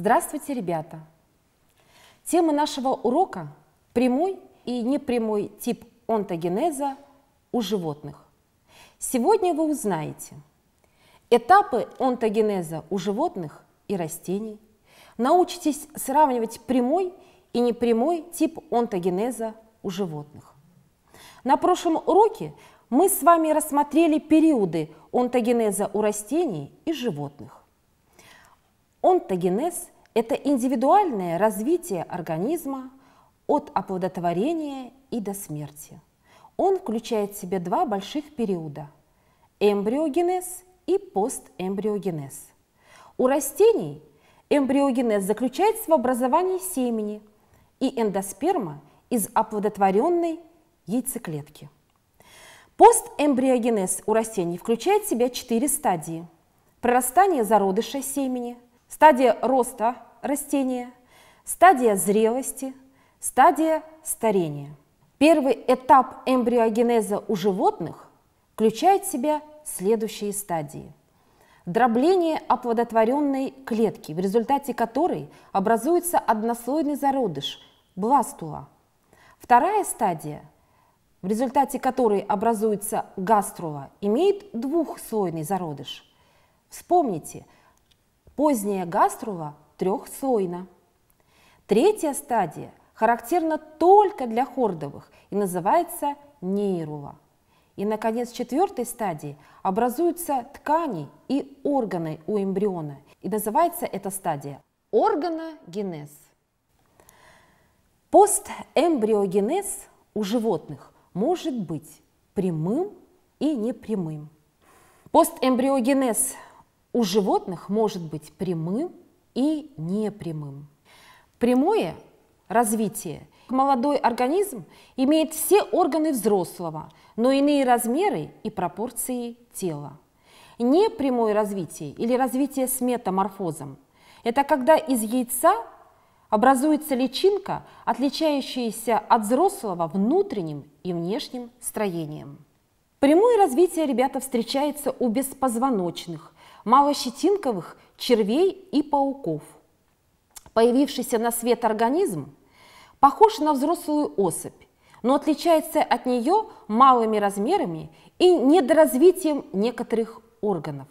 Здравствуйте, ребята! Тема нашего урока – прямой и непрямой тип онтогенеза у животных. Сегодня вы узнаете этапы онтогенеза у животных и растений, научитесь сравнивать прямой и непрямой тип онтогенеза у животных. На прошлом уроке мы с вами рассмотрели периоды онтогенеза у растений и животных. Онтогенез – это индивидуальное развитие организма от оплодотворения и до смерти. Он включает в себя два больших периода – эмбриогенез и постэмбриогенез. У растений эмбриогенез заключается в образовании семени и эндосперма из оплодотворенной яйцеклетки. Постэмбриогенез у растений включает в себя четыре стадии – прорастание зародыша семени – стадия роста растения, стадия зрелости, стадия старения. Первый этап эмбриогенеза у животных включает в себя следующие стадии. Дробление оплодотворенной клетки, в результате которой образуется однослойный зародыш – бластула. Вторая стадия, в результате которой образуется гаструла, имеет двухслойный зародыш. Вспомните – Поздняя гаструва трехслойна. Третья стадия характерна только для хордовых и называется нейрула. И, наконец, в четвертой стадии образуются ткани и органы у эмбриона. И называется эта стадия органогенез. Постэмбриогенез у животных может быть прямым и непрямым. Постэмбриогенез у животных может быть прямым и непрямым. Прямое развитие. Молодой организм имеет все органы взрослого, но иные размеры и пропорции тела. Непрямое развитие или развитие с метаморфозом – это когда из яйца образуется личинка, отличающаяся от взрослого внутренним и внешним строением. Прямое развитие, ребята, встречается у беспозвоночных – малощетинковых червей и пауков. Появившийся на свет организм похож на взрослую особь, но отличается от нее малыми размерами и недоразвитием некоторых органов.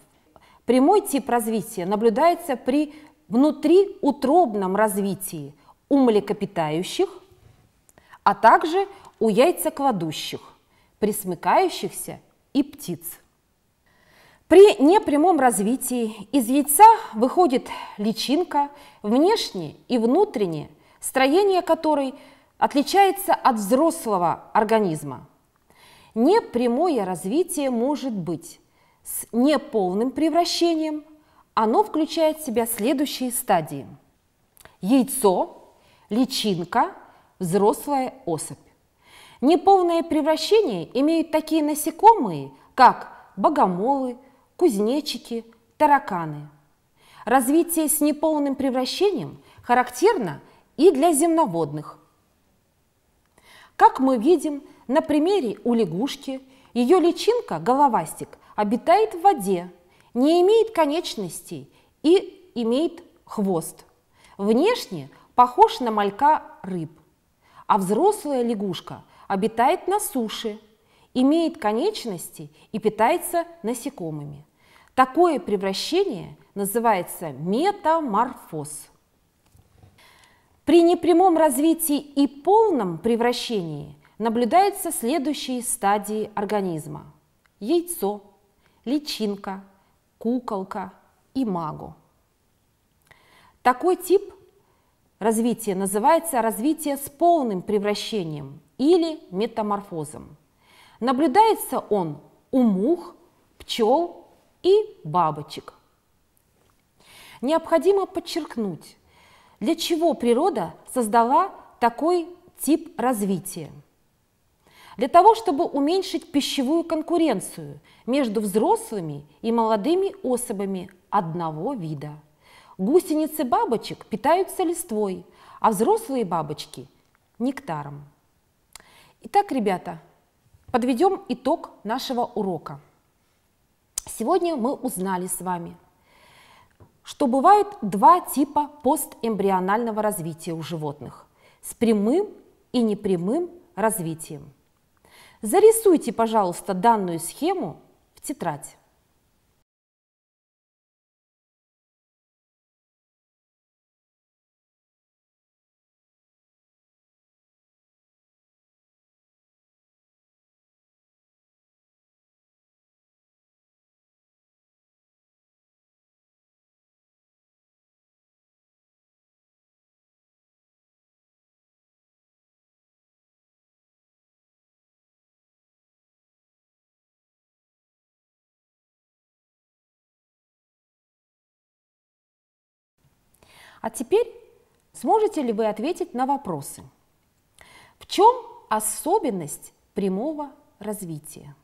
Прямой тип развития наблюдается при внутриутробном развитии у млекопитающих, а также у яйцекладущих, присмыкающихся и птиц. При непрямом развитии из яйца выходит личинка, внешне и внутренне, строение которой отличается от взрослого организма. Непрямое развитие может быть с неполным превращением. Оно включает в себя следующие стадии. Яйцо, личинка, взрослая особь. Неполное превращение имеют такие насекомые, как богомолы, кузнечики, тараканы. Развитие с неполным превращением характерно и для земноводных. Как мы видим на примере у лягушки, ее личинка, головастик, обитает в воде, не имеет конечностей и имеет хвост. Внешне похож на малька рыб, а взрослая лягушка обитает на суше, имеет конечности и питается насекомыми. Такое превращение называется метаморфоз. При непрямом развитии и полном превращении наблюдаются следующие стадии организма. Яйцо, личинка, куколка и магу. Такой тип развития называется развитие с полным превращением или метаморфозом. Наблюдается он у мух, пчел и бабочек. Необходимо подчеркнуть, для чего природа создала такой тип развития. Для того, чтобы уменьшить пищевую конкуренцию между взрослыми и молодыми особами одного вида. Гусеницы бабочек питаются листвой, а взрослые бабочки – нектаром. Итак, ребята, подведем итог нашего урока – Сегодня мы узнали с вами, что бывает два типа постэмбрионального развития у животных с прямым и непрямым развитием. Зарисуйте, пожалуйста, данную схему в тетрадь. А теперь сможете ли вы ответить на вопросы? В чем особенность прямого развития?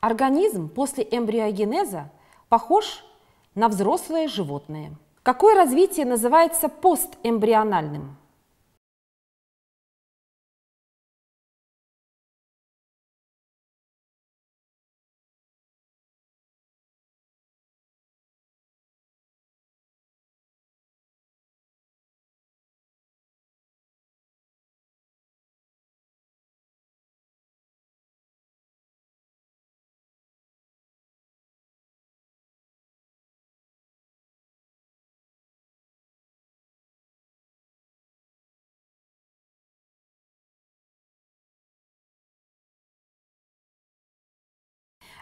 Организм после эмбриогенеза похож на взрослое животное. Какое развитие называется постэмбриональным?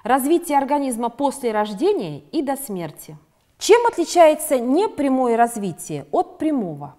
развитие организма после рождения и до смерти. Чем отличается непрямое развитие от прямого?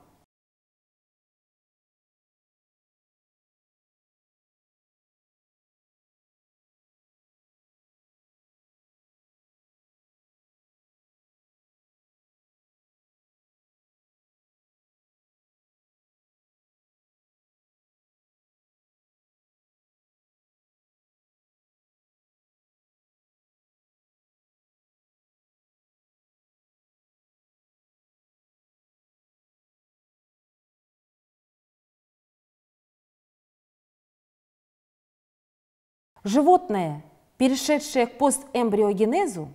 Животное, перешедшее к постэмбриогенезу,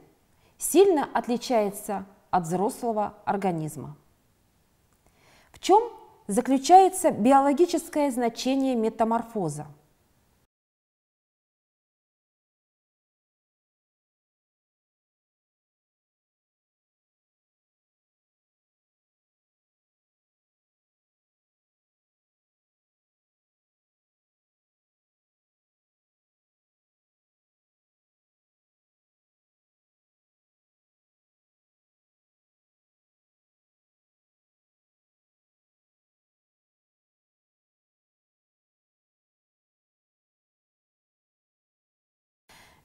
сильно отличается от взрослого организма. В чем заключается биологическое значение метаморфоза –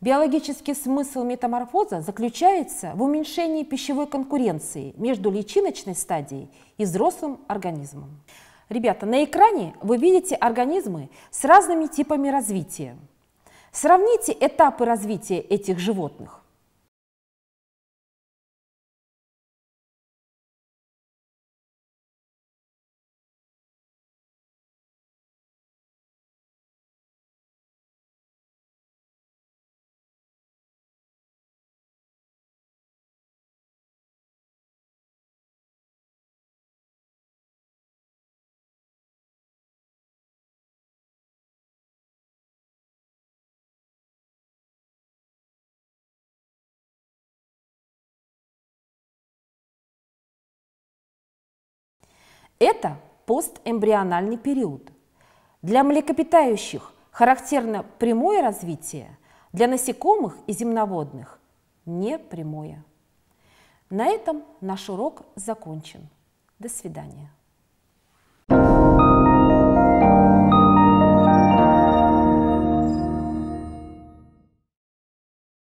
Биологический смысл метаморфоза заключается в уменьшении пищевой конкуренции между личиночной стадией и взрослым организмом. Ребята, на экране вы видите организмы с разными типами развития. Сравните этапы развития этих животных. Это постэмбриональный период. Для млекопитающих характерно прямое развитие, для насекомых и земноводных – непрямое. На этом наш урок закончен. До свидания.